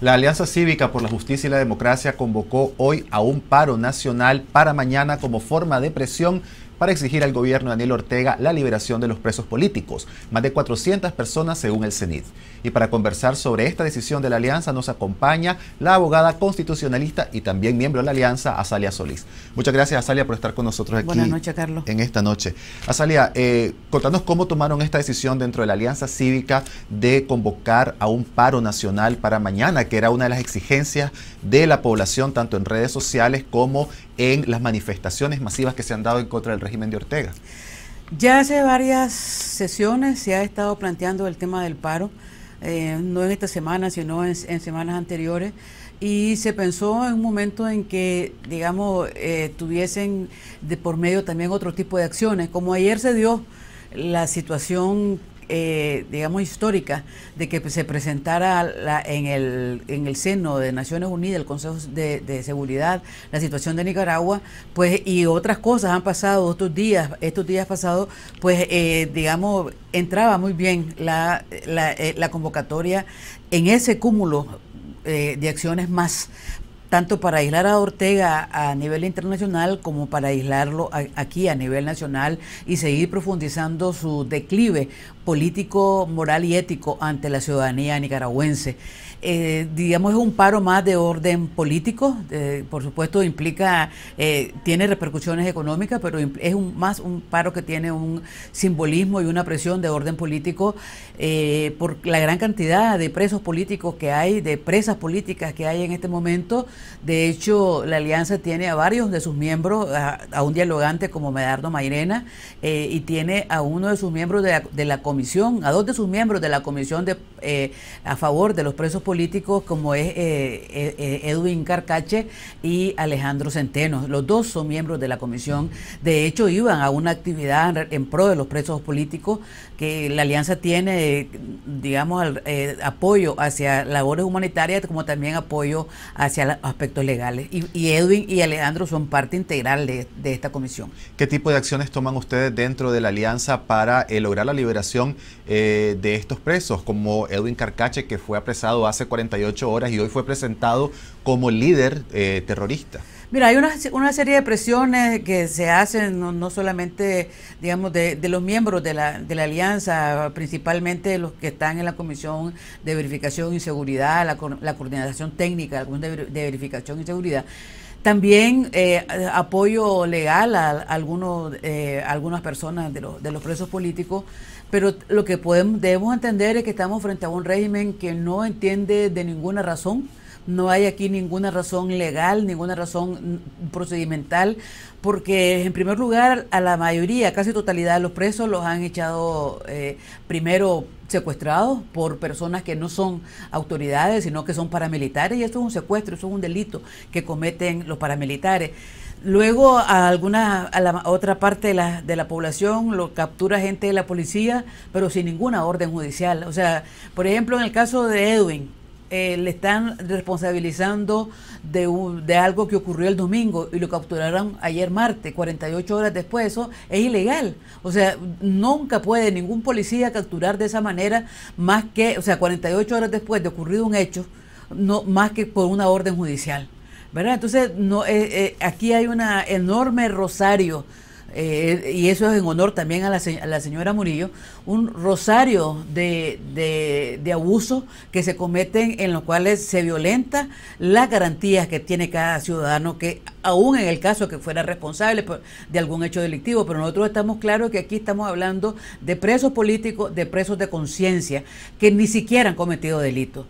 La Alianza Cívica por la Justicia y la Democracia convocó hoy a un paro nacional para mañana como forma de presión para exigir al gobierno de Daniel Ortega la liberación de los presos políticos, más de 400 personas según el CENIT. Y para conversar sobre esta decisión de la alianza nos acompaña la abogada constitucionalista y también miembro de la alianza, Azalia Solís. Muchas gracias, Azalia, por estar con nosotros aquí. Buenas noches, Carlos. En esta noche. Azalia, eh, contanos cómo tomaron esta decisión dentro de la alianza cívica de convocar a un paro nacional para mañana, que era una de las exigencias de la población, tanto en redes sociales como en las manifestaciones masivas que se han dado en contra del régimen Jiménez de Ortega. Ya hace varias sesiones se ha estado planteando el tema del paro, eh, no en esta semana, sino en, semanas anteriores, y se pensó en un momento en que, digamos, eh, tuviesen de por medio también otro tipo de acciones, como ayer se dio la situación eh, digamos, histórica de que se presentara en, el, en el seno de Naciones Unidas, el Consejo de, Seguridad, la situación de Nicaragua, pues, y otras cosas han pasado estos días, estos días pasados, pues, eh, digamos, entraba muy bien la, la eh, convocatoria en ese cúmulo de acciones más tanto para aislar a Ortega a nivel internacional como para aislarlo aquí a nivel nacional y seguir profundizando su declive político, moral y ético ante la ciudadanía nicaragüense. Eh, digamos, es un paro más de orden político, eh, por supuesto implica, eh, tiene repercusiones económicas, pero es más un paro que tiene un simbolismo y una presión de orden político por la gran cantidad de presos políticos que hay, de presas políticas que hay en este momento de hecho, la alianza tiene a varios de sus miembros, a, un dialogante como Medardo Mairena, eh, y tiene a uno de sus miembros de la, comisión, a dos de sus miembros de la comisión de, eh, a favor de los presos políticos, como es eh, Edwin Carcache y Alejandro Centeno. Los dos son miembros de la comisión. De hecho, iban a una actividad en pro de los presos políticos que la alianza tiene, digamos, apoyo hacia labores humanitarias como también apoyo hacia la aspectos legales. Y, Edwin y Alejandro son parte integral de, esta comisión. ¿Qué tipo de acciones toman ustedes dentro de la alianza para eh, lograr la liberación eh, de estos presos, como Edwin Carcache, que fue apresado hace 48 horas y hoy fue presentado como líder eh, terrorista? Mira, hay una, serie de presiones que se hacen, no, solamente, digamos, de, los miembros de la, de la alianza, principalmente los que están en la Comisión de Verificación y Seguridad, la, la Coordinación Técnica, la de, Verificación y Seguridad. También eh, apoyo legal a, algunos, eh, algunas personas de, los, de los presos políticos, pero lo que podemos, debemos entender es que estamos frente a un régimen que no entiende de ninguna razón no hay aquí ninguna razón legal, ninguna razón mm, procedimental, porque en primer lugar a la mayoría, casi totalidad de los presos los han echado eh, primero secuestrados por personas que no son autoridades, sino que son paramilitares, y esto es un secuestro, eso es un delito que cometen los paramilitares. Luego a alguna a la otra parte de la, de la población lo captura gente de la policía, pero sin ninguna orden judicial. O sea, por ejemplo, en el caso de Edwin, eh, le están responsabilizando de, de algo que ocurrió el domingo y lo capturaron ayer martes, 48 horas después. Eso es ilegal. O sea, nunca puede ningún policía capturar de esa manera más que, o sea, 48 horas después de ocurrido un hecho, no más que por una orden judicial. ¿Verdad? Entonces, no, eh, eh aquí hay un enorme rosario eh, y eso es en honor también a la, señora Murillo, un rosario de, de, de abusos que se cometen en los cuales se violenta las garantías que tiene cada ciudadano, que aún en el caso que fuera responsable de algún hecho delictivo, pero nosotros estamos claros que aquí estamos hablando de presos políticos, de presos de conciencia, que ni siquiera han cometido delitos.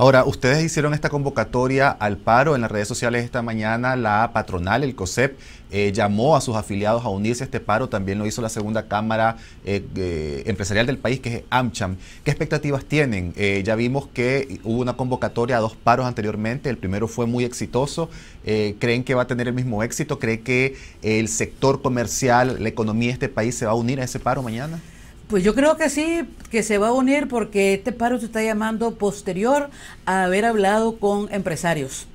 Ahora, ustedes hicieron esta convocatoria al paro en las redes sociales esta mañana. La patronal, el COSEP, eh, llamó a sus afiliados a unirse a este paro. También lo hizo la segunda Cámara eh, eh, Empresarial del país, que es AmCham. ¿Qué expectativas tienen? ya vimos que hubo una convocatoria a dos paros anteriormente. El primero fue muy exitoso. ¿Creen que va a tener el mismo éxito? ¿Cree que el sector comercial, la economía de este país se va a unir a ese paro mañana? Pues yo creo que sí, que se va a unir porque este paro se está llamando posterior a haber hablado con empresarios.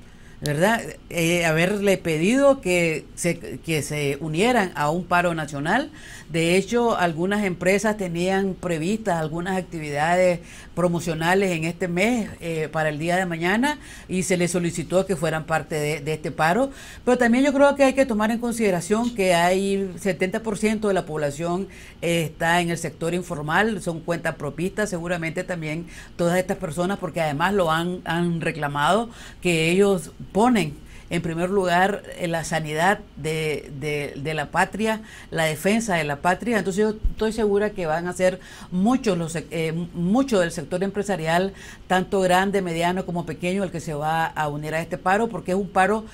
¿verdad? Eh, haberle pedido que se, que se unieran a un paro nacional. De hecho, algunas empresas tenían previstas algunas actividades promocionales en este mes eh, para el día de mañana y se les solicitó que fueran parte de, este paro. Pero también yo creo que hay que tomar en consideración que hay 70% de la población está en el sector informal, son cuentas propistas, seguramente también todas estas personas, porque además lo han, han reclamado, que ellos ponen en primer lugar eh, la sanidad de, la patria, la defensa de la patria. Entonces yo estoy segura que van a ser muchos los eh, mucho del sector empresarial, tanto grande, mediano como pequeño, el que se va a unir a este paro, porque es un paro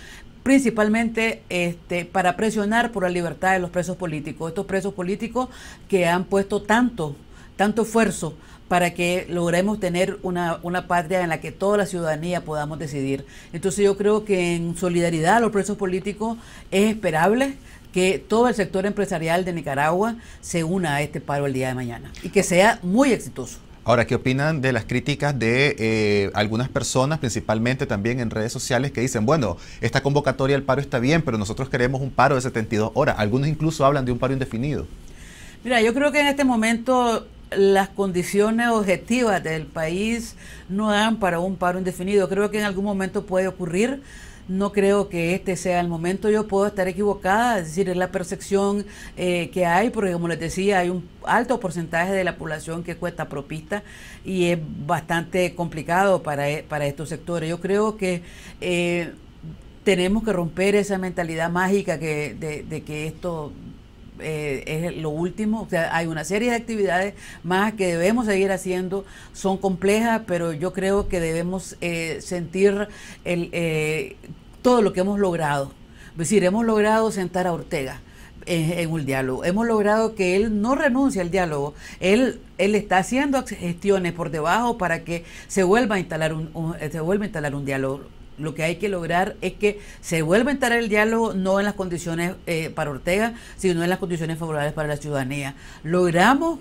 principalmente este, para presionar por la libertad de los presos políticos, estos presos políticos que han puesto tanto tanto esfuerzo para que logremos tener una, patria en la que toda la ciudadanía podamos decidir. Entonces yo creo que en solidaridad a los presos políticos es esperable que todo el sector empresarial de Nicaragua se una a este paro el día de mañana y que sea muy exitoso. Ahora, ¿qué opinan de las críticas de eh, algunas personas, principalmente también en redes sociales, que dicen, bueno, esta convocatoria del paro está bien, pero nosotros queremos un paro de 72 horas? Algunos incluso hablan de un paro indefinido. Mira, yo creo que en este momento las condiciones objetivas del país no dan para un paro indefinido. Creo que en algún momento puede ocurrir. No creo que este sea el momento. Yo puedo estar equivocada, es decir, es la percepción eh, que hay, porque como les decía, hay un alto porcentaje de la población que cuesta propista y es bastante complicado para, e, estos sectores. Yo creo que... Eh, tenemos que romper esa mentalidad mágica que, de, de que esto eh, es lo último. O sea, hay una serie de actividades más que debemos seguir haciendo. Son complejas, pero yo creo que debemos eh, sentir el, eh, todo lo que hemos logrado. Es decir, hemos logrado sentar a Ortega. En, un diálogo. Hemos logrado que él no renuncie al diálogo. Él, él está haciendo gestiones por debajo para que se vuelva a instalar se vuelva a instalar un diálogo lo que hay que lograr es que se vuelva a entrar el diálogo no en las condiciones eh, para Ortega, sino en las condiciones favorables para la ciudadanía. Logramos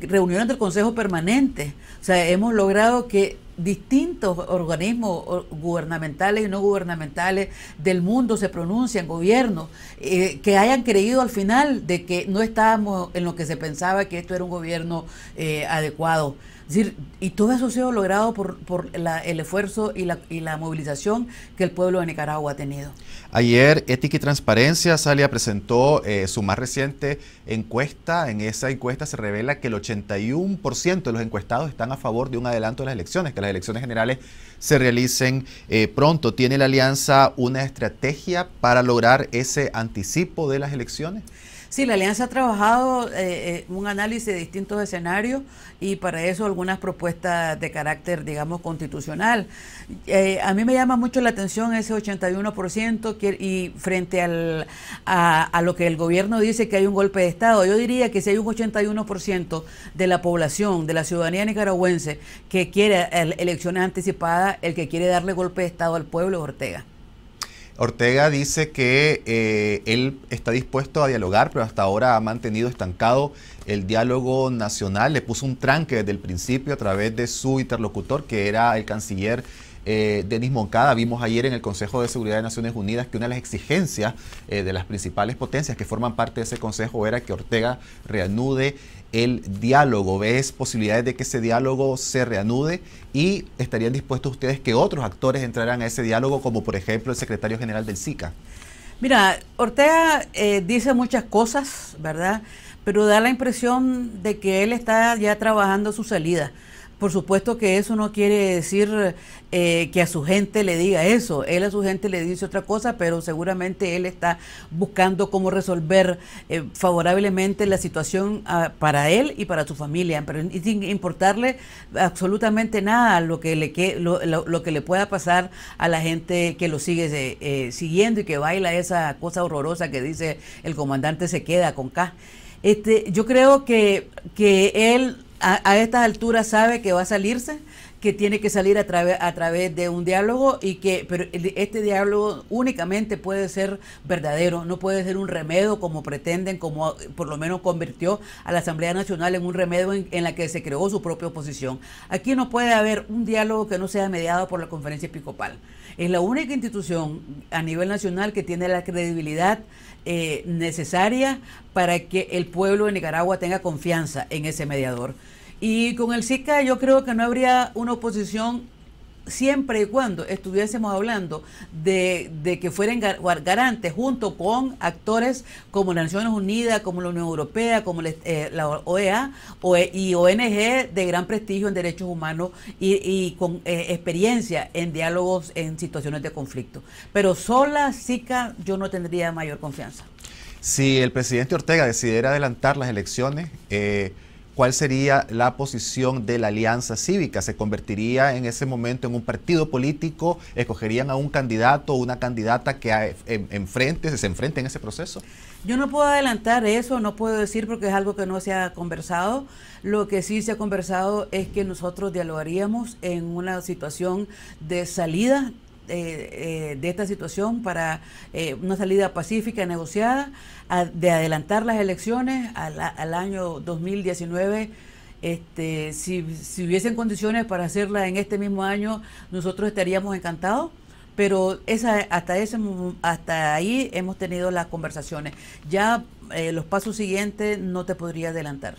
reuniones del Consejo Permanente, o sea, hemos logrado que distintos organismos gubernamentales y no gubernamentales del mundo se pronuncien, gobiernos, eh, que hayan creído al final de que no estábamos en lo que se pensaba que esto era un gobierno eh, adecuado y todo eso ha sido logrado por, el esfuerzo y la, movilización que el pueblo de Nicaragua ha tenido. Ayer Ética y Transparencia, Salia, presentó eh, su más reciente encuesta. En esa encuesta se revela que el 81% de los encuestados están a favor de un adelanto de las elecciones, que las elecciones generales se realicen eh, pronto. ¿Tiene la alianza una estrategia para lograr ese anticipo de las elecciones? Sí, la Alianza ha trabajado eh, eh, un análisis de distintos escenarios y para eso algunas propuestas de carácter, digamos, constitucional. Eh, a mí me llama mucho la atención ese 81% y frente al, a, a lo que el gobierno dice que hay un golpe de Estado. Yo diría que si hay un 81% de la población, de la ciudadanía nicaragüense que quiere elecciones anticipadas, el que quiere darle golpe de Estado al pueblo Ortega. Ortega dice que eh, él está dispuesto a dialogar, pero hasta ahora ha mantenido estancado el diálogo nacional. Le puso un tranque desde el principio a través de su interlocutor, que era el canciller eh, Denis Moncada. Vimos ayer en el Consejo de Seguridad de Naciones Unidas que una de las exigencias eh, de las principales potencias que forman parte de ese Consejo era que Ortega reanude el diálogo. ¿Ves posibilidades de que ese diálogo se reanude? ¿Y estarían dispuestos ustedes que otros actores entraran a ese diálogo, como por ejemplo el secretario general del SICA? Mira, Ortega eh, dice muchas cosas, ¿verdad? Pero da la impresión de que él está ya trabajando su salida. Por supuesto que eso no quiere decir eh, que a su gente le diga eso. Él a su gente le dice otra cosa, pero seguramente él está buscando cómo resolver eh, favorablemente la situación ah, para él y para su familia, pero sin importarle absolutamente nada lo que le que, lo, lo, que le pueda pasar a la gente que lo sigue eh, siguiendo y que baila esa cosa horrorosa que dice el comandante se queda con K. Este, yo creo que, que él a, a estas alturas sabe que va a salirse, que tiene que salir a, través a través de un diálogo y que pero este diálogo únicamente puede ser verdadero, no puede ser un remedio como pretenden, como por lo menos convirtió a la Asamblea Nacional en un remedio en, en, la que se creó su propia oposición. Aquí no puede haber un diálogo que no sea mediado por la conferencia episcopal. Es la única institución a nivel nacional que tiene la credibilidad eh, necesaria para que el pueblo de Nicaragua tenga confianza en ese mediador. Y con el SICA yo creo que no habría una oposición siempre y cuando estuviésemos hablando de, que fueran garantes junto con actores como Naciones Unidas, como la Unión Europea, como eh, la, OEA e, y ONG de gran prestigio en derechos humanos y, con eh, experiencia en diálogos en situaciones de conflicto. Pero sola, SICA, yo no tendría mayor confianza. Si el presidente Ortega decidiera adelantar las elecciones, eh, ¿cuál sería la posición de la Alianza Cívica? ¿Se convertiría en ese momento en un partido político? ¿Escogerían a un candidato o una candidata que enfrente, se enfrente en ese proceso? Yo no puedo adelantar eso, no puedo decir porque es algo que no se ha conversado. Lo que sí se ha conversado es que nosotros dialogaríamos en una situación de salida eh, eh, de esta situación para eh, una salida pacífica, negociada, de adelantar las elecciones al, año 2019. Este, si, hubiesen condiciones para hacerla en este mismo año, nosotros estaríamos encantados, pero esa, hasta, ese, hasta ahí hemos tenido las conversaciones. Ya los pasos siguientes no te podría adelantar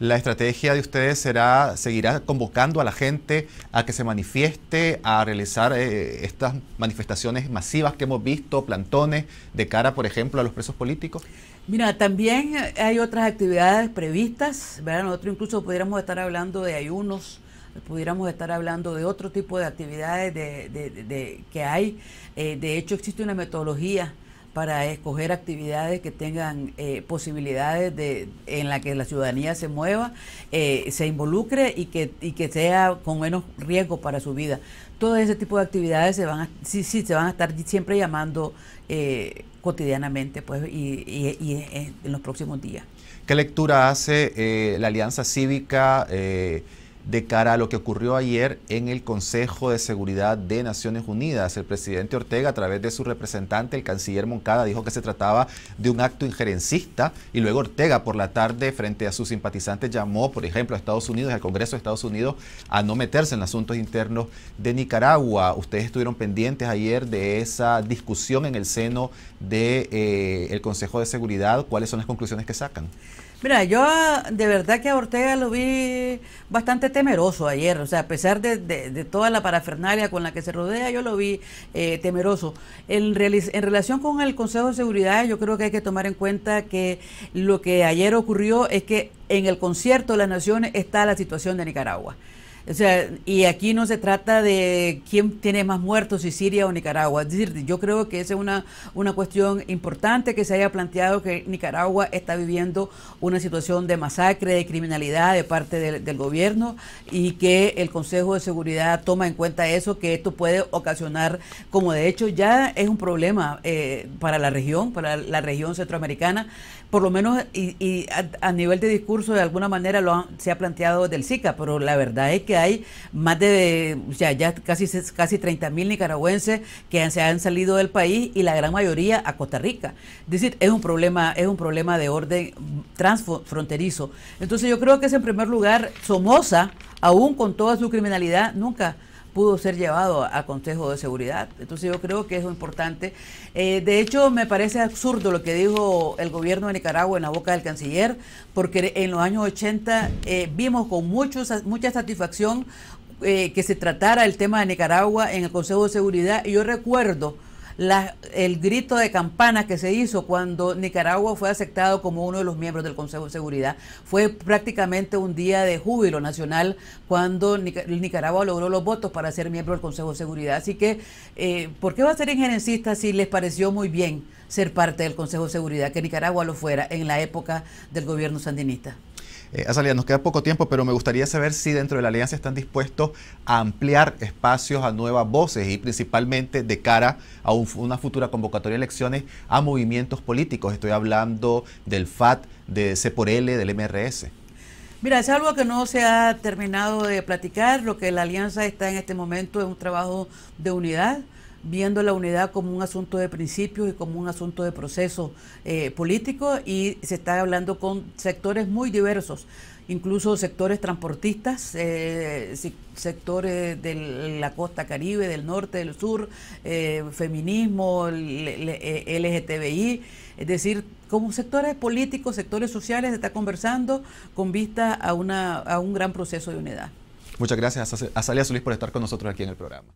la estrategia de ustedes será, seguirá convocando a la gente a que se manifieste, a realizar eh, estas manifestaciones masivas que hemos visto, plantones, de cara, por ejemplo, a los presos políticos? Mira, también hay otras actividades previstas, ¿verdad? Nosotros incluso pudiéramos estar hablando de ayunos, pudiéramos estar hablando de otro tipo de actividades de, que hay. Eh, de hecho, existe una metodología para escoger actividades que tengan eh, posibilidades de, en la que la ciudadanía se mueva, eh, se involucre y que, que sea con menos riesgo para su vida. Todo ese tipo de actividades se van a, se van a estar siempre llamando eh, cotidianamente pues, y, en los próximos días. ¿Qué lectura hace la Alianza Cívica? de cara a lo que ocurrió ayer en el Consejo de Seguridad de Naciones Unidas. El presidente Ortega, a través de su representante, el canciller Moncada, dijo que se trataba de un acto injerencista y luego Ortega por la tarde, frente a sus simpatizantes, llamó, por ejemplo, a Estados Unidos, al Congreso de Estados Unidos, a no meterse en asuntos internos de Nicaragua. Ustedes estuvieron pendientes ayer de esa discusión en el seno del de, eh, Consejo de Seguridad. ¿Cuáles son las conclusiones que sacan? Mira, yo ah, de verdad que a Ortega lo vi bastante temeroso ayer, o sea, a pesar de, toda la parafernalia con la que se rodea, yo lo vi eh, temeroso. En, en relación con el Consejo de Seguridad, yo creo que hay que tomar en cuenta que lo que ayer ocurrió es que en el concierto de las naciones está la situación de Nicaragua. O sea, y aquí no se trata de quién tiene más muertos, si Siria o Nicaragua. decir, yo creo que esa es una, una cuestión importante que se haya planteado que Nicaragua está viviendo una situación de masacre, de criminalidad de parte del, gobierno y que el Consejo de Seguridad toma en cuenta eso, que esto puede ocasionar, como de hecho ya es un problema eh, para la región, para la región centroamericana, por lo menos y, a, nivel de discurso de alguna manera lo se ha planteado del SICA, pero la verdad es que hay más de ya, ya casi, casi 30 mil nicaragüenses que se han salido del país y la gran mayoría a Costa Rica. Es decir, es un problema, es un problema de orden transfronterizo. Entonces yo creo que es en primer lugar Somoza, aún con toda su criminalidad, nunca pudo ser llevado a Consejo de Seguridad. Entonces yo creo que es importante. Eh, de hecho, me parece absurdo lo que dijo el gobierno de Nicaragua en la boca del canciller, porque en los años 80 eh, vimos con mucho, mucha satisfacción eh, que se tratara el tema de Nicaragua en el Consejo de Seguridad. Y yo recuerdo el grito de campana que se hizo cuando Nicaragua fue aceptado como uno de los miembros del Consejo de Seguridad. Fue prácticamente un día de júbilo nacional cuando Nicaragua logró los votos para ser miembro del Consejo de Seguridad. Así que, eh, ¿por qué va a ser injerencista si les pareció muy bien ser parte del Consejo de Seguridad, que Nicaragua lo fuera en la época del gobierno sandinista? eh, Nos queda poco tiempo, pero me gustaría saber si dentro de la alianza están dispuestos a ampliar espacios a nuevas voces y principalmente de cara a una futura convocatoria de elecciones a movimientos políticos. Estoy hablando del FAT, de C por del MRS. Mira, es algo que no se ha terminado de platicar. Lo que la alianza está en este momento es un trabajo de unidad viendo la unidad como un asunto de principios y como un asunto de proceso eh, político y se está hablando con sectores muy diversos, incluso sectores transportistas, eh, sectores de la costa caribe, del norte, del sur, eh, feminismo, LGTBI, es decir, como sectores políticos, sectores sociales, se está conversando con vista a, a un gran proceso de unidad. Muchas gracias a Salia Solís por estar con nosotros aquí en el programa.